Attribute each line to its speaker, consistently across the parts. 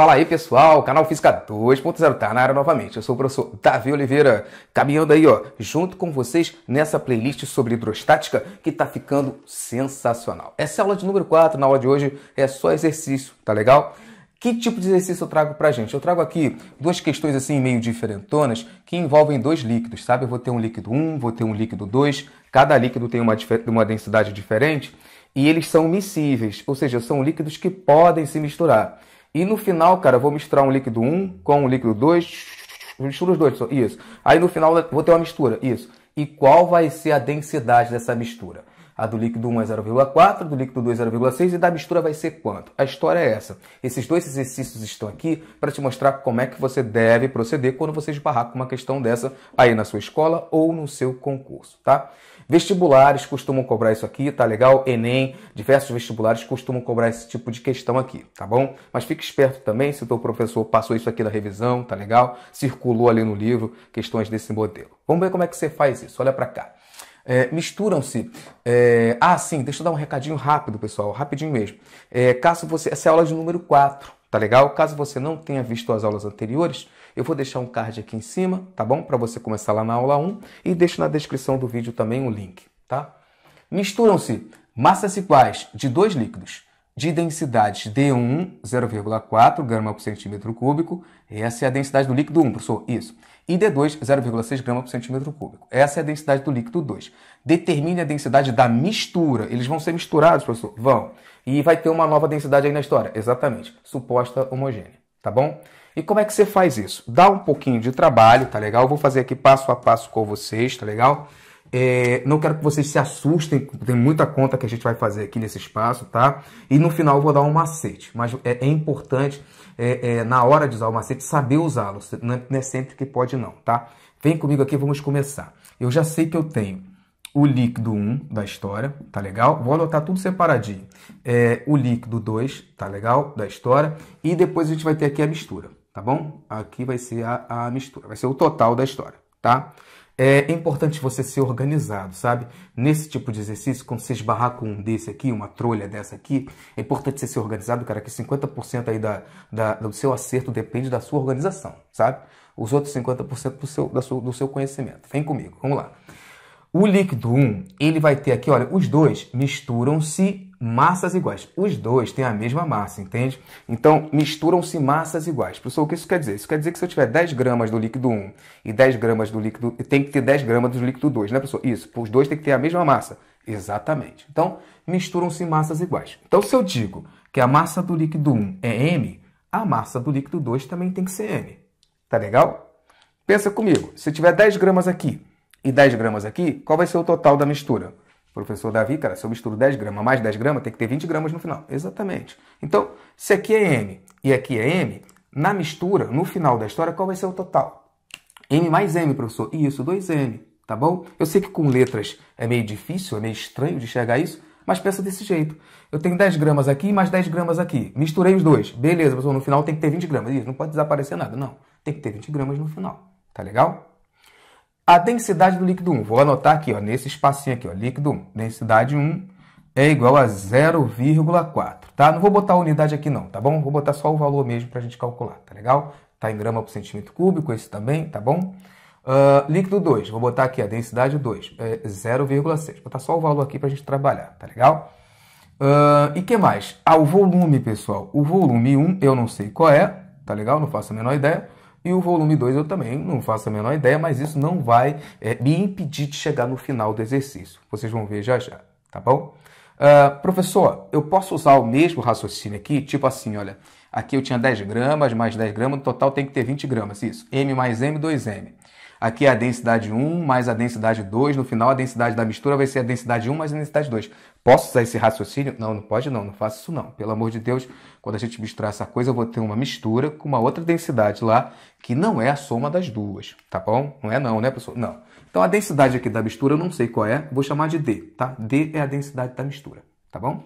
Speaker 1: Fala aí pessoal, canal Física 2.0 tá na área novamente. Eu sou o professor Davi Oliveira, caminhando aí ó, junto com vocês nessa playlist sobre hidrostática que tá ficando sensacional. Essa é a aula de número 4, na aula de hoje é só exercício, tá legal? Que tipo de exercício eu trago pra gente? Eu trago aqui duas questões assim meio diferentonas que envolvem dois líquidos, sabe? Eu vou ter um líquido 1, vou ter um líquido 2, cada líquido tem uma, uma densidade diferente e eles são miscíveis, ou seja, são líquidos que podem se misturar. E no final, cara, eu vou misturar um líquido 1 com um líquido 2. Mistura os dois, isso. Aí no final vou ter uma mistura, isso. E qual vai ser a densidade dessa mistura? A do líquido 1 é 0,4, do líquido 2 é 0,6 e da mistura vai ser quanto? A história é essa. Esses dois exercícios estão aqui para te mostrar como é que você deve proceder quando você esbarrar com uma questão dessa aí na sua escola ou no seu concurso, tá? Vestibulares costumam cobrar isso aqui, tá legal? Enem, diversos vestibulares costumam cobrar esse tipo de questão aqui, tá bom? Mas fique esperto também se o teu professor passou isso aqui na revisão, tá legal? Circulou ali no livro questões desse modelo. Vamos ver como é que você faz isso. Olha para cá. É, misturam-se. É, ah, sim, deixa eu dar um recadinho rápido, pessoal, rapidinho mesmo. É, caso você. Essa é a aula de número 4, tá legal? Caso você não tenha visto as aulas anteriores, eu vou deixar um card aqui em cima, tá bom? Para você começar lá na aula 1 e deixo na descrição do vídeo também um link, tá? Misturam-se massas iguais de dois líquidos de densidades D1, 0,4 grama por centímetro cúbico. Essa é a densidade do líquido 1, professor. Isso. E D2, 0,6 grama por centímetro cúbico. Essa é a densidade do líquido 2. Determine a densidade da mistura. Eles vão ser misturados, professor? Vão. E vai ter uma nova densidade aí na história. Exatamente. Suposta homogênea. Tá bom? E como é que você faz isso? Dá um pouquinho de trabalho, tá legal? Eu vou fazer aqui passo a passo com vocês, tá legal? É, não quero que vocês se assustem, tem muita conta que a gente vai fazer aqui nesse espaço, tá? E no final eu vou dar um macete, mas é, é importante, é, é na hora de usar o macete, saber usá-lo. Não, é, não é sempre que pode, não, tá? Vem comigo aqui, vamos começar. Eu já sei que eu tenho o líquido 1 da história, tá legal? Vou anotar tudo separadinho. É, o líquido 2, tá legal? Da história. E depois a gente vai ter aqui a mistura tá bom? Aqui vai ser a, a mistura, vai ser o total da história, tá? É importante você ser organizado, sabe? Nesse tipo de exercício, quando você esbarrar com um desse aqui, uma trolha dessa aqui, é importante você ser organizado, cara, que 50% aí da, da, do seu acerto depende da sua organização, sabe? Os outros 50% do seu, da sua, do seu conhecimento. Vem comigo, vamos lá. O líquido 1, ele vai ter aqui, olha, os dois misturam-se massas iguais. Os dois têm a mesma massa, entende? Então, misturam-se massas iguais. Professor, o que isso quer dizer? Isso quer dizer que se eu tiver 10 gramas do líquido 1 e 10 gramas do líquido... Tem que ter 10 gramas do líquido 2, né, professor? Isso. Os dois têm que ter a mesma massa. Exatamente. Então, misturam-se massas iguais. Então, se eu digo que a massa do líquido 1 é m, a massa do líquido 2 também tem que ser m. Tá legal? Pensa comigo. Se tiver 10 gramas aqui e 10 gramas aqui, qual vai ser o total da mistura? Professor Davi, cara, se eu misturo 10 gramas mais 10 gramas, tem que ter 20 gramas no final. Exatamente. Então, se aqui é M e aqui é M, na mistura, no final da história, qual vai ser o total? M mais M, professor. Isso, 2M, tá bom? Eu sei que com letras é meio difícil, é meio estranho de enxergar isso, mas pensa desse jeito. Eu tenho 10 gramas aqui, mais 10 gramas aqui. Misturei os dois. Beleza, professor, no final tem que ter 20 gramas. Isso, não pode desaparecer nada, não. Tem que ter 20 gramas no final. Tá legal? A densidade do líquido 1, vou anotar aqui, ó, nesse espacinho aqui, ó, líquido 1, densidade 1 é igual a 0,4, tá? Não vou botar a unidade aqui não, tá bom? Vou botar só o valor mesmo para a gente calcular, tá legal? Tá em grama por centímetro cúbico, esse também, tá bom? Uh, líquido 2, vou botar aqui a densidade 2, é 0,6. Vou botar só o valor aqui para a gente trabalhar, tá legal? Uh, e que mais? Ah, o volume, pessoal. O volume 1, eu não sei qual é, tá legal? Não faço a menor ideia. E o volume 2 eu também não faço a menor ideia, mas isso não vai é, me impedir de chegar no final do exercício. Vocês vão ver já já, tá bom? Uh, professor, eu posso usar o mesmo raciocínio aqui? Tipo assim, olha, aqui eu tinha 10 gramas, mais 10 gramas, no total tem que ter 20 gramas, isso. M mais M, 2M. Aqui é a densidade 1 mais a densidade 2. No final, a densidade da mistura vai ser a densidade 1 mais a densidade 2. Posso usar esse raciocínio? Não, não pode não. Não faço isso não. Pelo amor de Deus, quando a gente misturar essa coisa, eu vou ter uma mistura com uma outra densidade lá, que não é a soma das duas, tá bom? Não é não, né, pessoal? Não. Então, a densidade aqui da mistura, eu não sei qual é. Vou chamar de D, tá? D é a densidade da mistura, tá bom?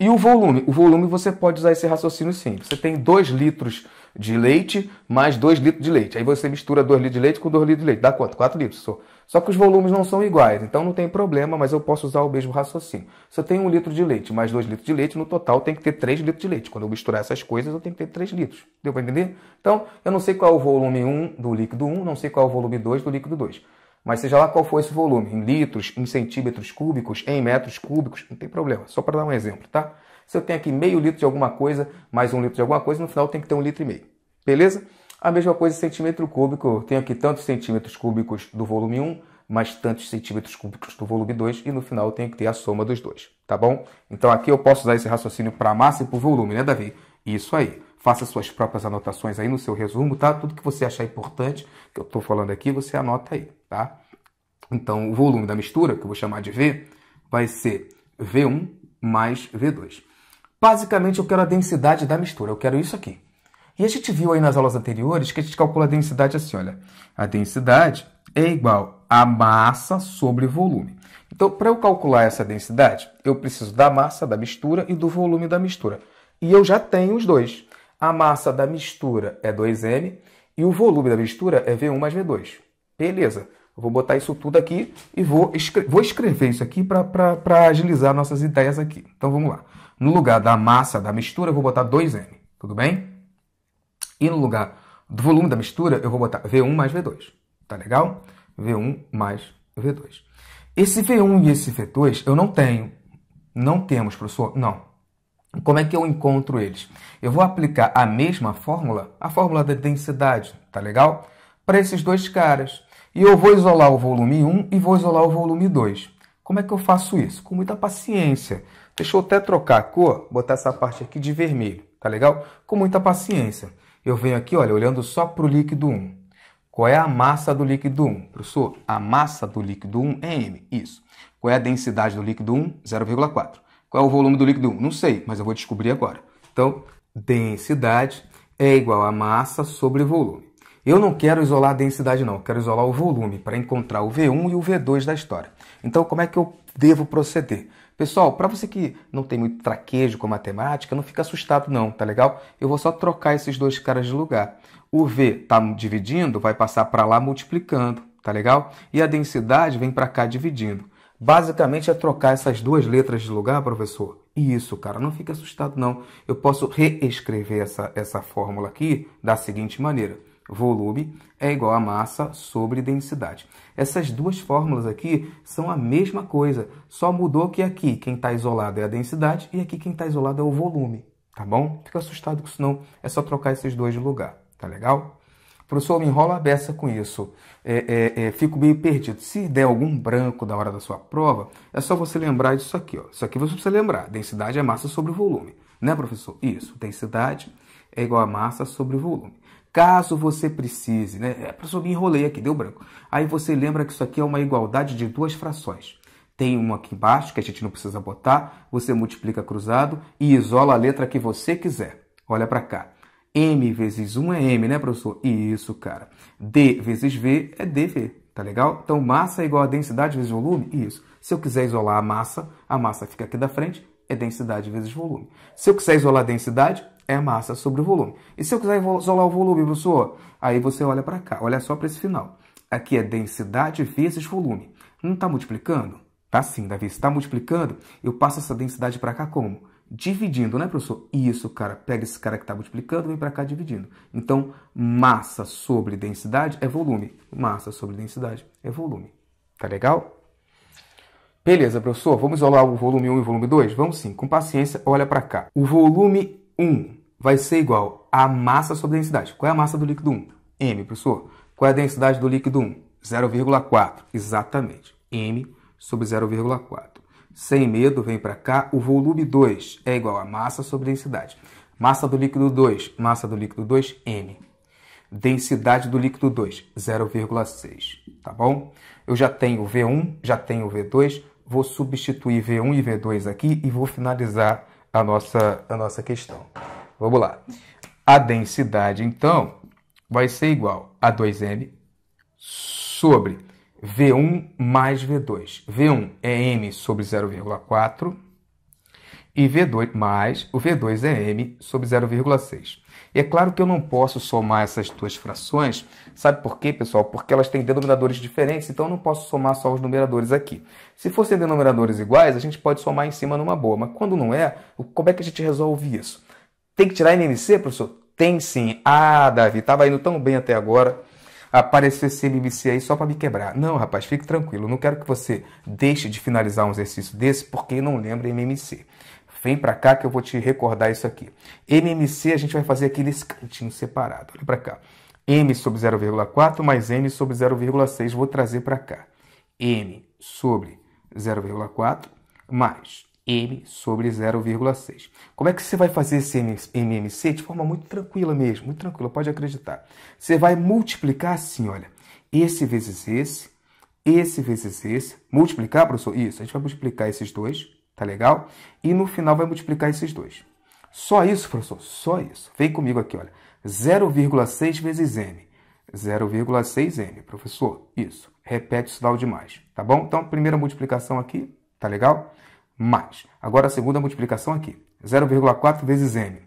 Speaker 1: E o volume? O volume você pode usar esse raciocínio sim. Você tem 2 litros de leite mais 2 litros de leite. Aí você mistura 2 litros de leite com 2 litros de leite. Dá quanto? 4 litros. Só. só que os volumes não são iguais, então não tem problema, mas eu posso usar o mesmo raciocínio. Se eu tenho 1 um litro de leite mais 2 litros de leite, no total tem que ter 3 litros de leite. Quando eu misturar essas coisas, eu tenho que ter 3 litros. Deu para entender? Então, eu não sei qual é o volume 1 do líquido 1, não sei qual é o volume 2 do líquido 2. Mas seja lá qual for esse volume, em litros, em centímetros cúbicos, em metros cúbicos, não tem problema. Só para dar um exemplo, tá? Se eu tenho aqui meio litro de alguma coisa, mais um litro de alguma coisa, no final tem que ter um litro e meio. Beleza? A mesma coisa em centímetro cúbico. Eu tenho aqui tantos centímetros cúbicos do volume 1, mais tantos centímetros cúbicos do volume 2, e no final eu tenho que ter a soma dos dois, tá bom? Então aqui eu posso usar esse raciocínio para massa e para volume, né, Davi? Isso aí. Faça suas próprias anotações aí no seu resumo, tá? Tudo que você achar importante que eu estou falando aqui, você anota aí, tá? Então, o volume da mistura, que eu vou chamar de V, vai ser V1 mais V2. Basicamente, eu quero a densidade da mistura, eu quero isso aqui. E a gente viu aí nas aulas anteriores que a gente calcula a densidade assim, olha. A densidade é igual a massa sobre volume. Então, para eu calcular essa densidade, eu preciso da massa da mistura e do volume da mistura. E eu já tenho os dois. A massa da mistura é 2m e o volume da mistura é V1 mais V2. Beleza. Eu vou botar isso tudo aqui e vou, escre vou escrever isso aqui para agilizar nossas ideias aqui. Então vamos lá. No lugar da massa da mistura, eu vou botar 2m, tudo bem? E no lugar do volume da mistura, eu vou botar V1 mais V2, tá legal? V1 mais V2. Esse V1 e esse V2 eu não tenho. Não temos, professor? Não. Como é que eu encontro eles? Eu vou aplicar a mesma fórmula, a fórmula da densidade, tá legal? Para esses dois caras. E eu vou isolar o volume 1 e vou isolar o volume 2. Como é que eu faço isso? Com muita paciência. Deixa eu até trocar a cor, botar essa parte aqui de vermelho, tá legal? Com muita paciência. Eu venho aqui, olha, olhando só para o líquido 1. Qual é a massa do líquido 1? Professor, a massa do líquido 1 é M, isso. Qual é a densidade do líquido 1? 0,4. Qual é o volume do líquido 1? Não sei, mas eu vou descobrir agora. Então, densidade é igual a massa sobre volume. Eu não quero isolar a densidade não, eu quero isolar o volume para encontrar o V1 e o V2 da história. Então como é que eu devo proceder? Pessoal, para você que não tem muito traquejo com matemática, não fica assustado não, tá legal? Eu vou só trocar esses dois caras de lugar. O V está dividindo, vai passar para lá multiplicando, tá legal? E a densidade vem para cá dividindo. Basicamente é trocar essas duas letras de lugar, professor. E isso, cara, não fica assustado não. Eu posso reescrever essa, essa fórmula aqui da seguinte maneira volume é igual a massa sobre densidade. Essas duas fórmulas aqui são a mesma coisa, só mudou que aqui quem está isolado é a densidade e aqui quem está isolado é o volume, tá bom? Fica assustado que senão é só trocar esses dois de lugar, tá legal? Professor, me enrola a beça com isso. É, é, é, fico meio perdido. Se der algum branco na hora da sua prova, é só você lembrar disso aqui. Ó. Isso aqui você precisa lembrar. Densidade é massa sobre volume. Né, professor? Isso. Densidade é igual a massa sobre volume caso você precise, né? É, professor, me enrolei aqui, deu branco. Aí você lembra que isso aqui é uma igualdade de duas frações. Tem uma aqui embaixo que a gente não precisa botar, você multiplica cruzado e isola a letra que você quiser. Olha para cá. M vezes 1 é M, né, professor? Isso, cara. D vezes V é DV, tá legal? Então, massa é igual a densidade vezes volume? Isso. Se eu quiser isolar a massa, a massa fica aqui da frente, é densidade vezes volume. Se eu quiser isolar a densidade, é massa sobre o volume. E se eu quiser isolar o volume, professor? Aí você olha para cá, olha só para esse final. Aqui é densidade vezes volume. Não está multiplicando? Tá sim, Davi. Se está multiplicando, eu passo essa densidade para cá como? Dividindo, né, professor? Isso, cara. Pega esse cara que está multiplicando e vem para cá dividindo. Então, massa sobre densidade é volume. Massa sobre densidade é volume. Tá legal? Beleza, professor. Vamos isolar o volume 1 e o volume 2? Vamos sim. Com paciência, olha para cá. O volume 1 vai ser igual à massa sobre densidade. Qual é a massa do líquido 1? M, professor. Qual é a densidade do líquido 1? 0,4. Exatamente. M sobre 0,4. Sem medo, vem para cá. O volume 2 é igual à massa sobre densidade. Massa do líquido 2, massa do líquido 2, M. Densidade do líquido 2, 0,6. Tá bom? Eu já tenho V1, já tenho V2. Vou substituir V1 e V2 aqui e vou finalizar a nossa, a nossa questão. Vamos lá. A densidade, então, vai ser igual a 2m sobre V1 mais V2. V1 é m sobre 0,4 e V2 mais o V2 é m sobre 0,6. E é claro que eu não posso somar essas duas frações, sabe por quê, pessoal? Porque elas têm denominadores diferentes, então eu não posso somar só os numeradores aqui. Se fossem denominadores iguais, a gente pode somar em cima numa boa, mas quando não é, como é que a gente resolve isso? Tem que tirar NMC, professor? Tem sim. Ah, Davi, estava indo tão bem até agora aparecer esse MMC aí só para me quebrar. Não, rapaz, fique tranquilo. não quero que você deixe de finalizar um exercício desse porque não lembra MMC. Vem para cá que eu vou te recordar isso aqui. MMC a gente vai fazer aqui nesse cantinho separado. Olha para cá. M sobre 0,4 mais M sobre 0,6. Vou trazer para cá. M sobre 0,4 mais M sobre 0,6. Como é que você vai fazer esse MMC? De forma muito tranquila mesmo, muito tranquila, pode acreditar. Você vai multiplicar assim, olha, esse vezes esse, esse vezes esse. Multiplicar, professor? Isso, a gente vai multiplicar esses dois Tá legal? E no final vai multiplicar esses dois. Só isso, professor? Só isso. Vem comigo aqui, olha. 0,6 vezes m. 0,6m, professor. Isso. Repete o sinal de mais, tá bom? Então, primeira multiplicação aqui, tá legal? Mais. Agora a segunda multiplicação aqui. 0,4 vezes m.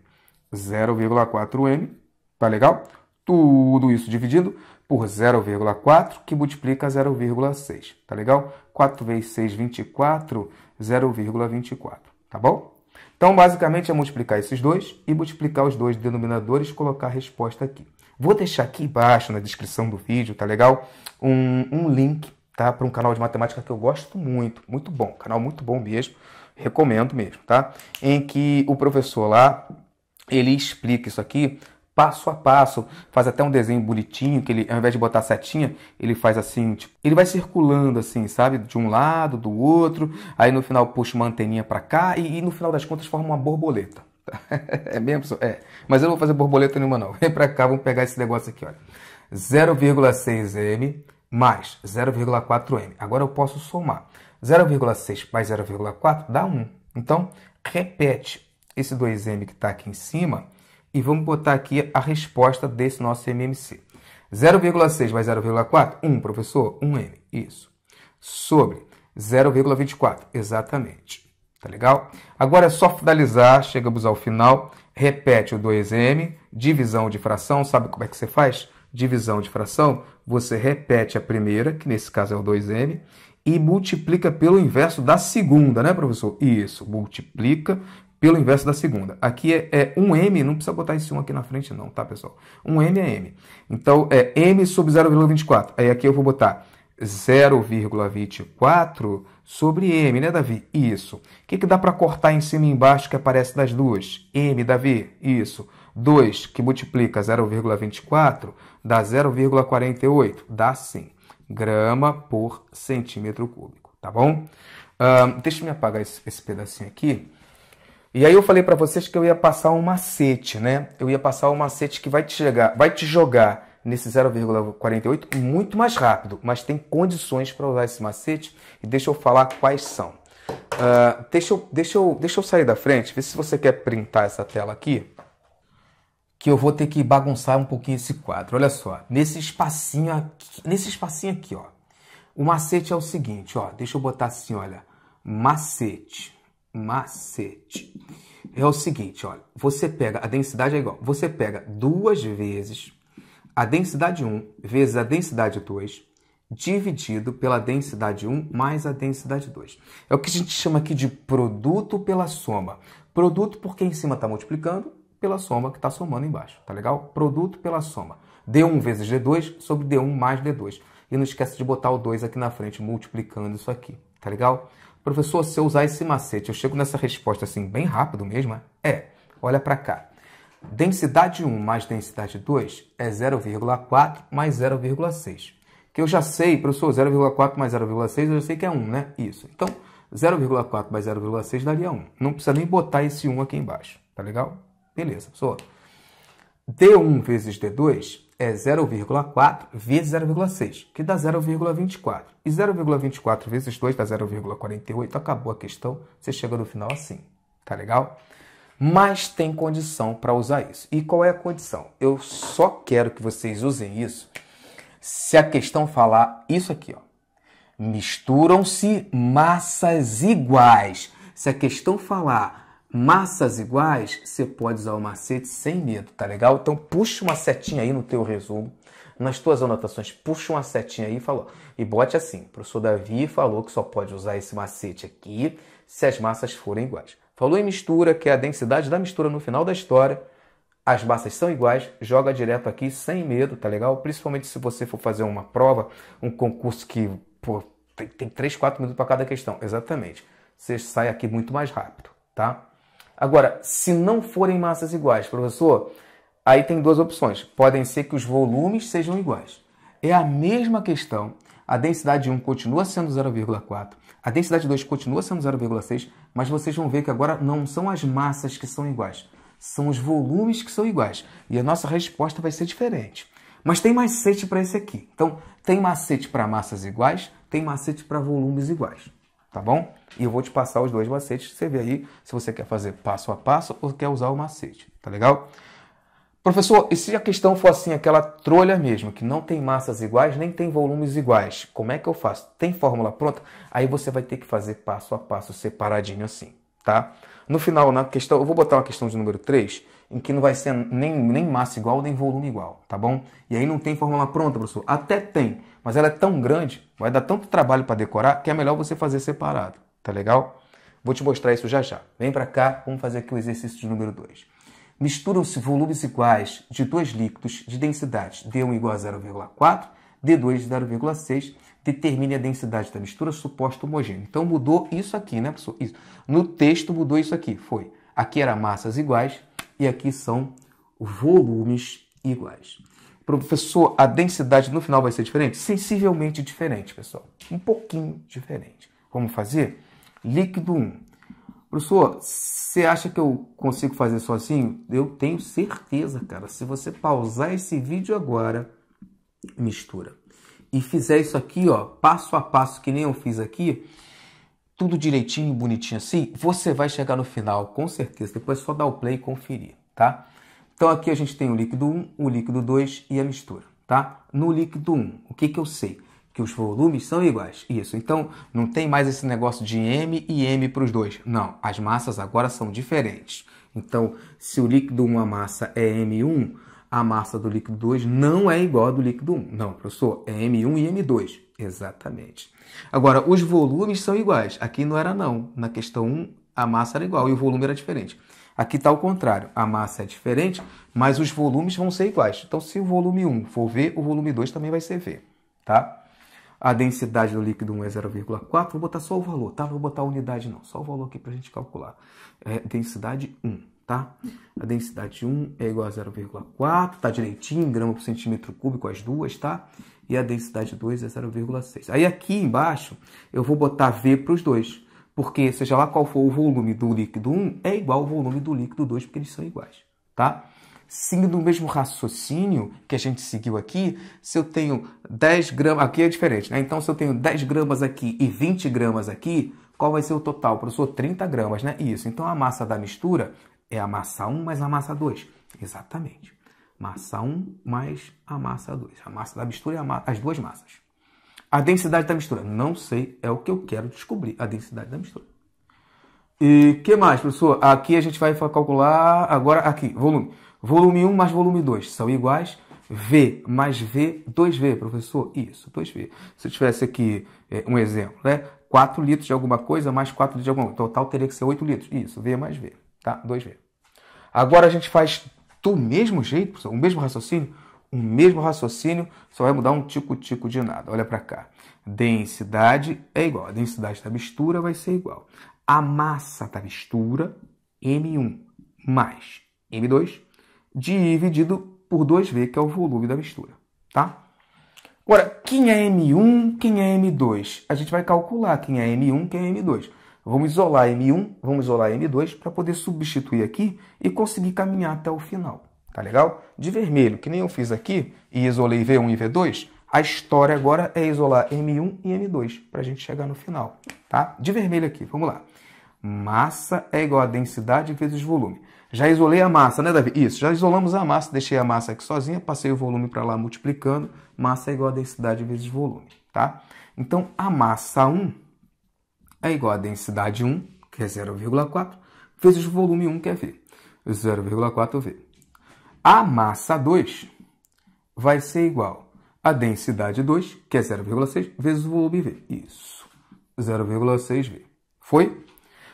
Speaker 1: 0,4m, tá legal? Tudo isso dividindo por 0,4, que multiplica 0,6, tá legal? 4 vezes 6, 24, 0,24, tá bom? Então, basicamente, é multiplicar esses dois e multiplicar os dois denominadores colocar a resposta aqui. Vou deixar aqui embaixo, na descrição do vídeo, tá legal? Um, um link, tá? Para um canal de matemática que eu gosto muito, muito bom, canal muito bom mesmo, recomendo mesmo, tá? Em que o professor lá, ele explica isso aqui passo a passo, faz até um desenho bonitinho, que ele, ao invés de botar setinha, ele faz assim, tipo, ele vai circulando assim, sabe? De um lado, do outro, aí no final puxa uma anteninha para cá e, e, no final das contas forma uma borboleta. é mesmo, É. Mas eu não vou fazer borboleta nenhuma não. Vem pra cá, vamos pegar esse negócio aqui, olha. 0,6m mais 0,4m. Agora eu posso somar. 0,6 mais 0,4 dá 1. Então, repete esse 2m que está aqui em cima e vamos botar aqui a resposta desse nosso MMC. 0,6 mais 0,4? 1, professor? 1M. Isso. Sobre 0,24. Exatamente. Tá legal? Agora é só finalizar, chegamos ao final. Repete o 2M, divisão de fração. Sabe como é que você faz? Divisão de fração, você repete a primeira, que nesse caso é o 2M, e multiplica pelo inverso da segunda, né, professor? Isso, multiplica pelo inverso da segunda. Aqui é, é 1m, não precisa botar esse 1 aqui na frente não, tá, pessoal? 1m é m. Então, é m sobre 0,24. Aí aqui eu vou botar 0,24 sobre m, né, Davi? Isso. O que, que dá para cortar em cima e embaixo que aparece das duas? m, Davi? Isso. 2 que multiplica 0,24 dá 0,48. Dá sim. Grama por centímetro cúbico, tá bom? Uh, deixa eu me apagar esse, esse pedacinho aqui e aí eu falei para vocês que eu ia passar um macete, né? Eu ia passar um macete que vai te, chegar, vai te jogar nesse 0,48 muito mais rápido, mas tem condições para usar esse macete e deixa eu falar quais são. Uh, deixa, eu, deixa, eu, deixa eu sair da frente, ver se você quer printar essa tela aqui, que eu vou ter que bagunçar um pouquinho esse quadro. Olha só, nesse espacinho aqui, nesse espacinho aqui, ó. O macete é o seguinte, ó, deixa eu botar assim, olha, macete macete. É o seguinte, olha, você pega, a densidade é igual, você pega duas vezes a densidade 1 vezes a densidade 2 dividido pela densidade 1 mais a densidade 2. É o que a gente chama aqui de produto pela soma. Produto porque em cima está multiplicando, pela soma que está somando embaixo, tá legal? Produto pela soma. D1 vezes D2 sobre D1 mais D2. E não esquece de botar o 2 aqui na frente, multiplicando isso aqui, tá legal? Professor, se eu usar esse macete, eu chego nessa resposta assim, bem rápido mesmo? É. é olha para cá. Densidade 1 mais densidade 2 é 0,4 mais 0,6. Que eu já sei, professor, 0,4 mais 0,6 eu já sei que é 1, né? Isso. Então, 0,4 mais 0,6 daria 1. Não precisa nem botar esse 1 aqui embaixo. Tá legal? Beleza, professor. D1 vezes D2 é 0,4 vezes 0,6, que dá 0,24. E 0,24 vezes 2 dá 0,48. Acabou a questão, você chega no final assim. Tá legal? Mas tem condição para usar isso. E qual é a condição? Eu só quero que vocês usem isso se a questão falar isso aqui, ó. Misturam-se massas iguais. Se a questão falar massas iguais, você pode usar o macete sem medo, tá legal? Então puxa uma setinha aí no teu resumo, nas tuas anotações, puxa uma setinha aí e falou. E bote assim, o professor Davi falou que só pode usar esse macete aqui se as massas forem iguais. Falou em mistura, que é a densidade da mistura no final da história. As massas são iguais, joga direto aqui sem medo, tá legal? Principalmente se você for fazer uma prova, um concurso que pô, tem, tem 3, 4 minutos para cada questão. Exatamente. Você sai aqui muito mais rápido, tá? Agora, se não forem massas iguais, professor, aí tem duas opções. Podem ser que os volumes sejam iguais. É a mesma questão. A densidade 1 continua sendo 0,4, a densidade 2 continua sendo 0,6, mas vocês vão ver que agora não são as massas que são iguais, são os volumes que são iguais. E a nossa resposta vai ser diferente. Mas tem macete para esse aqui. Então, tem macete para massas iguais, tem macete para volumes iguais tá bom? E eu vou te passar os dois macetes, você vê aí se você quer fazer passo a passo ou quer usar o macete, tá legal? Professor, e se a questão for assim, aquela trolha mesmo, que não tem massas iguais, nem tem volumes iguais, como é que eu faço? Tem fórmula pronta? Aí você vai ter que fazer passo a passo, separadinho assim, tá? No final, na questão, eu vou botar uma questão de número 3, em que não vai ser nem, nem massa igual, nem volume igual, tá bom? E aí não tem fórmula pronta, professor? Até tem, mas ela é tão grande, vai dar tanto trabalho para decorar, que é melhor você fazer separado, tá legal? Vou te mostrar isso já já. Vem para cá, vamos fazer aqui o exercício de número 2. Misturam-se volumes iguais de dois líquidos de densidade D1 igual a 0,4, D2 0,6, determine a densidade da mistura suposta homogênea. Então mudou isso aqui, né, pessoal? Isso. No texto mudou isso aqui, foi. Aqui era massas iguais e aqui são volumes iguais. Professor, a densidade no final vai ser diferente? Sensivelmente diferente, pessoal. Um pouquinho diferente. Vamos fazer? Líquido 1. Professor, você acha que eu consigo fazer sozinho? Eu tenho certeza, cara. Se você pausar esse vídeo agora, mistura. E fizer isso aqui, ó, passo a passo, que nem eu fiz aqui, tudo direitinho, bonitinho assim, você vai chegar no final, com certeza. Depois é só dar o play e conferir, tá? Então aqui a gente tem o líquido 1, o líquido 2 e a mistura, tá? No líquido 1, o que, que eu sei? Que os volumes são iguais. Isso, então não tem mais esse negócio de M e M para os dois. Não, as massas agora são diferentes. Então, se o líquido 1, a massa é M1, a massa do líquido 2 não é igual à do líquido 1. Não, professor, é M1 e M2. Exatamente. Agora, os volumes são iguais. Aqui não era não. Na questão 1, a massa era igual e o volume era diferente. Aqui está o contrário, a massa é diferente, mas os volumes vão ser iguais. Então, se o volume 1 for V, o volume 2 também vai ser V, tá? A densidade do líquido 1 é 0,4, vou botar só o valor, tá? vou botar a unidade não, só o valor aqui para a gente calcular. É densidade 1, tá? A densidade 1 é igual a 0,4, tá direitinho, grama por centímetro cúbico as duas, tá? E a densidade 2 é 0,6. Aí aqui embaixo eu vou botar V para os dois, porque, seja lá qual for o volume do líquido 1, é igual ao volume do líquido 2, porque eles são iguais. Tá? Seguindo o mesmo raciocínio que a gente seguiu aqui, se eu tenho 10 gramas. Aqui é diferente, né? Então, se eu tenho 10 gramas aqui e 20 gramas aqui, qual vai ser o total? Professor, 30 gramas, né? Isso. Então, a massa da mistura é a massa 1 mais a massa 2. Exatamente. Massa 1 mais a massa 2. A massa da mistura é ma as duas massas. A densidade da tá mistura. Não sei, é o que eu quero descobrir, a densidade da tá mistura. E que mais, professor? Aqui a gente vai calcular agora aqui, volume. Volume 1 mais volume 2 são iguais V mais V, 2V, professor? Isso, 2V. Se eu tivesse aqui é, um exemplo, né? 4 litros de alguma coisa mais 4 litros de alguma coisa. Total teria que ser 8 litros. Isso, V mais V, tá? 2V. Agora a gente faz do mesmo jeito, professor, o mesmo raciocínio, o mesmo raciocínio, só vai mudar um tico-tico de nada. Olha para cá. Densidade é igual. A densidade da mistura vai ser igual. A massa da mistura, M1 mais M2, dividido por 2V, que é o volume da mistura. Tá? Agora, quem é M1, quem é M2? A gente vai calcular quem é M1, quem é M2. Vamos isolar M1, vamos isolar M2 para poder substituir aqui e conseguir caminhar até o final tá legal? De vermelho, que nem eu fiz aqui, e isolei V1 e V2, a história agora é isolar M1 e M2, para a gente chegar no final, tá? De vermelho aqui, vamos lá. Massa é igual a densidade vezes volume. Já isolei a massa, né, Davi? Isso, já isolamos a massa, deixei a massa aqui sozinha, passei o volume para lá multiplicando. Massa é igual a densidade vezes volume, tá? Então, a massa 1 é igual a densidade 1, que é 0,4, vezes o volume 1, que é V. 0,4V a massa 2 vai ser igual a densidade 2, que é 0,6, vezes o volume V. Isso. 0,6V. Foi?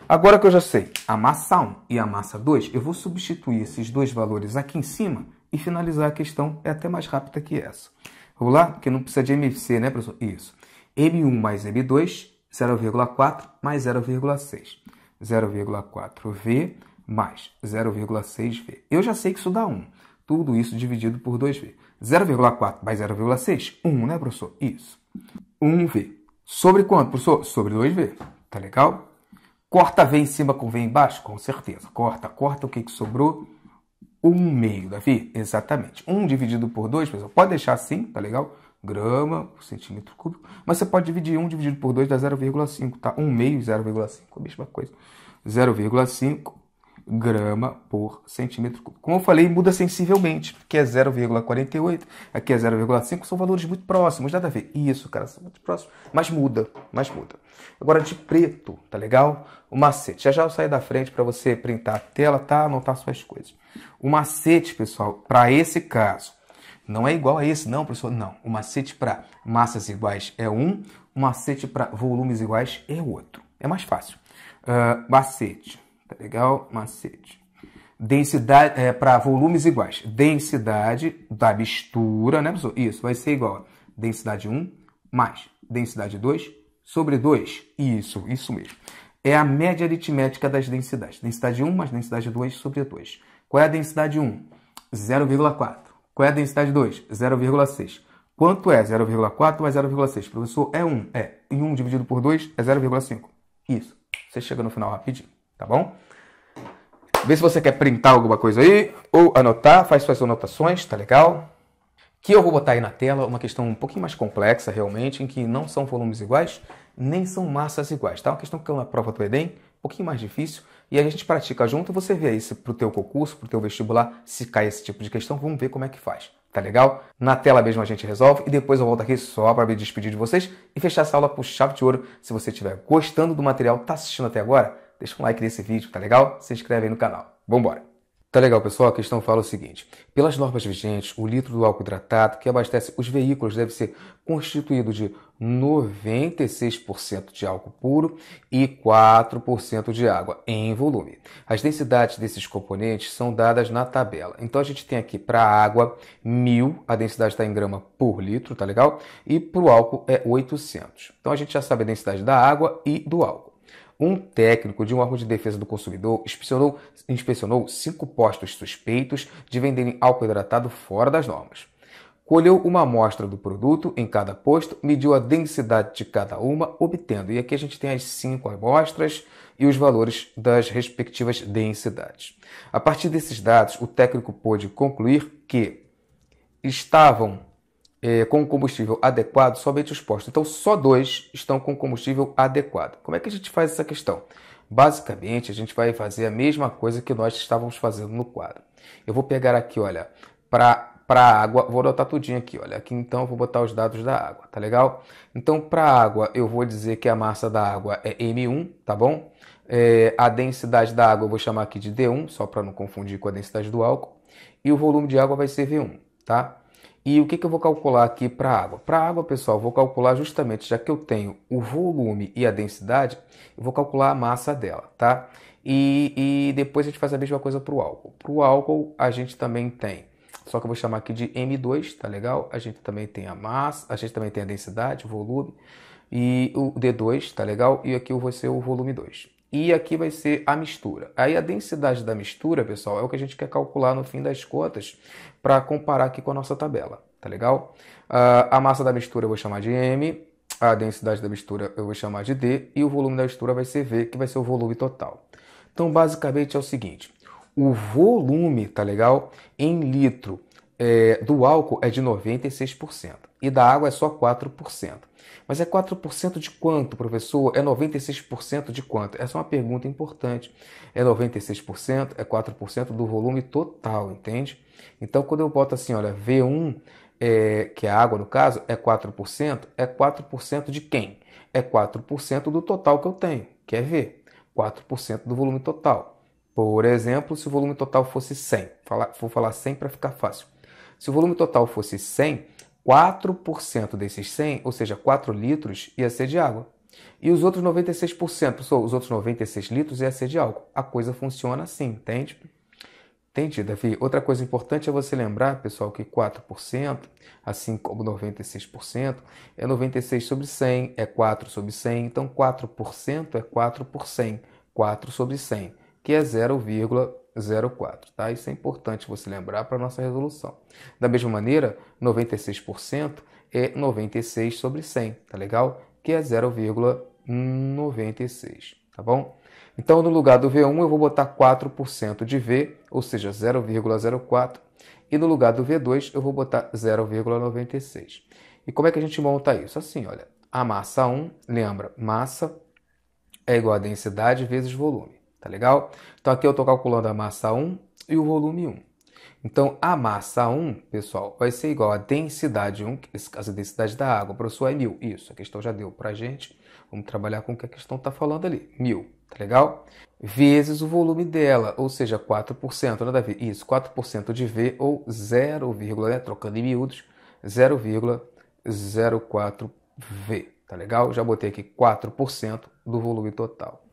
Speaker 1: Agora que eu já sei a massa 1 e a massa 2, eu vou substituir esses dois valores aqui em cima e finalizar a questão. É até mais rápida que essa. Vamos lá? Porque não precisa de MFC, né, professor? Isso. M1 mais M2, 0,4 mais 0,6. 0,4V mais 0,6V. Eu já sei que isso dá 1. Tudo isso dividido por 2V. 0,4 mais 0,6, 1, né, professor? Isso. 1V. Sobre quanto, professor? Sobre 2V. Tá legal? Corta V em cima com V embaixo? Com certeza. Corta, corta. O que, que sobrou? 1 um meio, Davi? Exatamente. 1 dividido por 2, pessoal. Pode deixar assim, tá legal? Grama por centímetro cúbico. Mas você pode dividir 1 dividido por 2 dá 0,5, tá? 1 meio e 0,5. A mesma coisa. 0,5 grama por centímetro cúbico. Como eu falei, muda sensivelmente, porque é 0,48, aqui é 0,5, são valores muito próximos, nada a ver. Isso, cara, são muito próximos, mas muda, mas muda. Agora de preto, tá legal? O macete, já já eu saio da frente para você printar a tela, tá? Anotar suas coisas. O macete, pessoal, para esse caso, não é igual a esse, não, professor. Não. O macete para massas iguais é um, o macete para volumes iguais é outro. É mais fácil. Uh, macete Tá legal? Macete. Densidade, é, para volumes iguais. Densidade da mistura, né, professor? Isso, vai ser igual a densidade 1 mais densidade 2 sobre 2. Isso, isso mesmo. É a média aritmética das densidades. Densidade 1 mais densidade 2 sobre 2. Qual é a densidade 1? 0,4. Qual é a densidade 2? 0,6. Quanto é 0,4 mais 0,6? Professor, é 1. É. E 1 dividido por 2 é 0,5. Isso. Você chega no final rapidinho tá bom? Vê se você quer printar alguma coisa aí ou anotar, faz suas anotações, tá legal? Que eu vou botar aí na tela uma questão um pouquinho mais complexa realmente, em que não são volumes iguais, nem são massas iguais, tá? Uma questão que é uma prova do Edem, um pouquinho mais difícil, e a gente pratica junto, você vê aí se pro teu concurso, pro teu vestibular, se cai esse tipo de questão, vamos ver como é que faz. Tá legal? Na tela mesmo a gente resolve e depois eu volto aqui só para me despedir de vocês e fechar essa aula com chave de ouro. Se você estiver gostando do material, tá assistindo até agora, deixa um like nesse vídeo, tá legal? Se inscreve aí no canal. Vambora! Tá legal, pessoal? A questão fala o seguinte: pelas normas vigentes, o litro do álcool hidratado que abastece os veículos deve ser constituído de 96% de álcool puro e 4% de água em volume. As densidades desses componentes são dadas na tabela. Então a gente tem aqui para a água 1000, a densidade está em grama por litro, tá legal? E para o álcool é 800. Então a gente já sabe a densidade da água e do álcool. Um técnico de um órgão de defesa do consumidor inspecionou, inspecionou cinco postos suspeitos de venderem álcool hidratado fora das normas. Colheu uma amostra do produto em cada posto, mediu a densidade de cada uma, obtendo. E aqui a gente tem as cinco amostras e os valores das respectivas densidades. A partir desses dados, o técnico pôde concluir que estavam eh, com combustível adequado somente os postos. Então, só dois estão com combustível adequado. Como é que a gente faz essa questão? Basicamente, a gente vai fazer a mesma coisa que nós estávamos fazendo no quadro. Eu vou pegar aqui, olha, para para água, vou anotar tudinho aqui, olha, aqui então vou botar os dados da água, tá legal? Então, para água, eu vou dizer que a massa da água é M1, tá bom? É, a densidade da água eu vou chamar aqui de D1, só para não confundir com a densidade do álcool, e o volume de água vai ser V1, tá? E o que, que eu vou calcular aqui para a água? Para a água, pessoal, vou calcular justamente, já que eu tenho o volume e a densidade, eu vou calcular a massa dela, tá? E, e depois a gente faz a mesma coisa para o álcool. Para o álcool, a gente também tem, só que eu vou chamar aqui de M2, tá legal? A gente também tem a massa, a gente também tem a densidade, o volume, e o D2, tá legal? E aqui eu vou ser o volume 2. E aqui vai ser a mistura. Aí a densidade da mistura, pessoal, é o que a gente quer calcular no fim das contas para comparar aqui com a nossa tabela, tá legal? Uh, a massa da mistura eu vou chamar de M, a densidade da mistura eu vou chamar de D e o volume da mistura vai ser V, que vai ser o volume total. Então, basicamente é o seguinte: o volume, tá legal? Em litro é, do álcool é de 96% e da água é só 4%. Mas é 4% de quanto, professor? É 96% de quanto? Essa é uma pergunta importante. É 96%, é 4% do volume total, entende? Então, quando eu boto assim, olha, V1, é, que é a água no caso, é 4%, é 4% de quem? É 4% do total que eu tenho, que é V. 4% do volume total. Por exemplo, se o volume total fosse 100, vou falar 100 para ficar fácil. Se o volume total fosse 100, 4% desses 100, ou seja, 4 litros, ia ser de água. E os outros 96%, pessoal, os outros 96 litros ia ser de álcool. A coisa funciona assim, entende? Entendi, Davi. Outra coisa importante é você lembrar, pessoal, que 4%, assim como 96%, é 96 sobre 100, é 4 sobre 100. Então, 4% é 4 por 100, 4 sobre 100, que é 0,1%. 0,04. Tá? Isso é importante você lembrar para a nossa resolução. Da mesma maneira, 96% é 96 sobre 100, tá legal? Que é 0,96, tá bom? Então, no lugar do V1, eu vou botar 4% de V, ou seja, 0,04. E no lugar do V2, eu vou botar 0,96. E como é que a gente monta isso? Assim, olha, a massa 1, lembra, massa é igual a densidade vezes volume tá legal? Então aqui eu estou calculando a massa 1 e o volume 1. Então a massa 1, pessoal, vai ser igual à densidade 1, que nesse caso a é densidade da água, professor é 1.000. Isso, a questão já deu para a gente. Vamos trabalhar com o que a questão está falando ali, 1.000, tá legal? Vezes o volume dela, ou seja, 4%, nada a ver. Isso, 4% de V ou 0, né, trocando em miúdos, 0,04 V, tá legal? Já botei aqui 4% do volume total.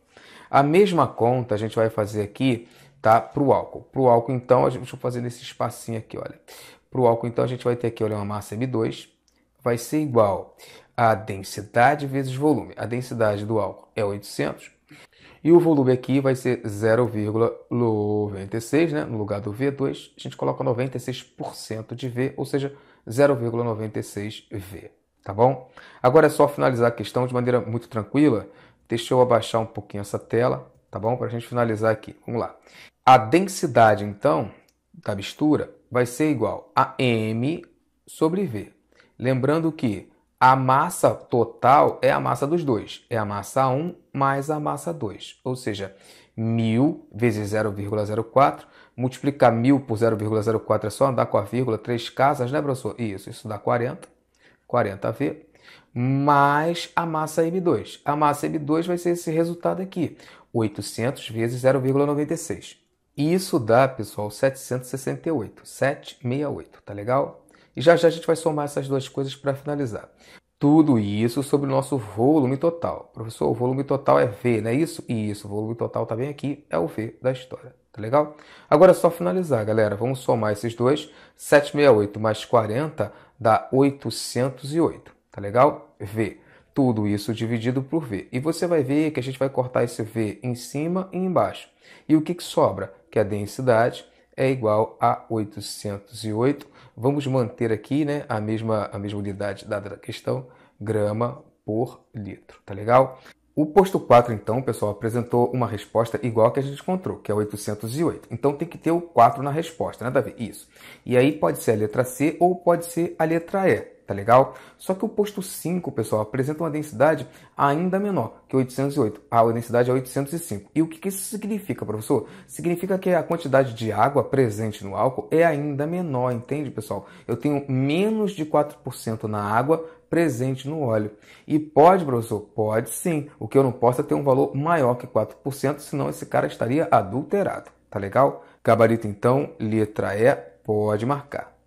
Speaker 1: A mesma conta a gente vai fazer aqui, tá? Para o álcool. Para o álcool, então, gente, deixa eu fazer nesse espacinho aqui, olha. Para o álcool, então, a gente vai ter aqui, olha, uma massa M2, vai ser igual a densidade vezes volume. A densidade do álcool é 800. E o volume aqui vai ser 0,96, né? No lugar do V2, a gente coloca 96% de V, ou seja, 0,96 V, tá bom? Agora é só finalizar a questão de maneira muito tranquila, Deixa eu abaixar um pouquinho essa tela, tá bom? Para a gente finalizar aqui. Vamos lá. A densidade, então, da mistura vai ser igual a m sobre v. Lembrando que a massa total é a massa dos dois, é a massa 1 mais a massa 2, ou seja, 1.000 vezes 0,04, multiplicar 1.000 por 0,04 é só andar com a vírgula, três casas, né, professor? Isso, isso dá 40, 40V mais a massa M2. A massa M2 vai ser esse resultado aqui, 800 vezes 0,96. Isso dá, pessoal, 768, 768, tá legal? E já já a gente vai somar essas duas coisas para finalizar. Tudo isso sobre o nosso volume total. Professor, o volume total é V, não é isso? E isso, o volume total tá bem aqui, é o V da história, tá legal? Agora é só finalizar, galera. Vamos somar esses dois. 768 mais 40 dá 808. Tá legal? V. Tudo isso dividido por V. E você vai ver que a gente vai cortar esse V em cima e embaixo. E o que, que sobra? Que a densidade é igual a 808. Vamos manter aqui né, a, mesma, a mesma unidade dada da questão, grama por litro. Tá legal? O posto 4, então, pessoal, apresentou uma resposta igual a que a gente encontrou, que é 808. Então tem que ter o 4 na resposta, né, Davi? Isso. E aí pode ser a letra C ou pode ser a letra E tá legal? Só que o posto 5, pessoal, apresenta uma densidade ainda menor que 808. A densidade é 805. E o que isso significa, professor? Significa que a quantidade de água presente no álcool é ainda menor, entende, pessoal? Eu tenho menos de 4% na água presente no óleo. E pode, professor? Pode sim. O que eu não posso é ter um valor maior que 4%, senão esse cara estaria adulterado. Tá legal? Gabarito então, letra E, pode marcar.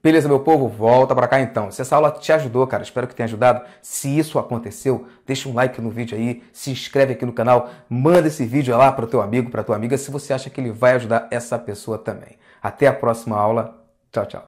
Speaker 1: Beleza, meu povo? Volta para cá então. Se essa aula te ajudou, cara, espero que tenha ajudado. Se isso aconteceu, deixa um like no vídeo aí, se inscreve aqui no canal, manda esse vídeo lá para o teu amigo, para tua amiga, se você acha que ele vai ajudar essa pessoa também. Até a próxima aula. Tchau, tchau.